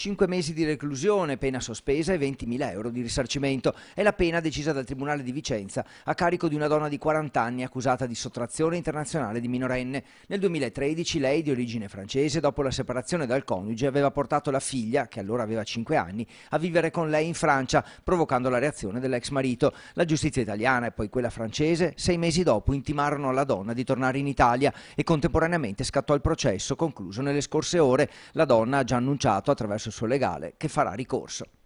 5 mesi di reclusione, pena sospesa e 20.000 euro di risarcimento. È la pena decisa dal Tribunale di Vicenza a carico di una donna di 40 anni accusata di sottrazione internazionale di minorenne. Nel 2013 lei, di origine francese, dopo la separazione dal coniuge, aveva portato la figlia, che allora aveva 5 anni, a vivere con lei in Francia, provocando la reazione dell'ex marito. La giustizia italiana e poi quella francese, sei mesi dopo, intimarono alla donna di tornare in Italia e contemporaneamente scattò il processo concluso nelle scorse ore. La donna ha già annunciato attraverso processo legale che farà ricorso.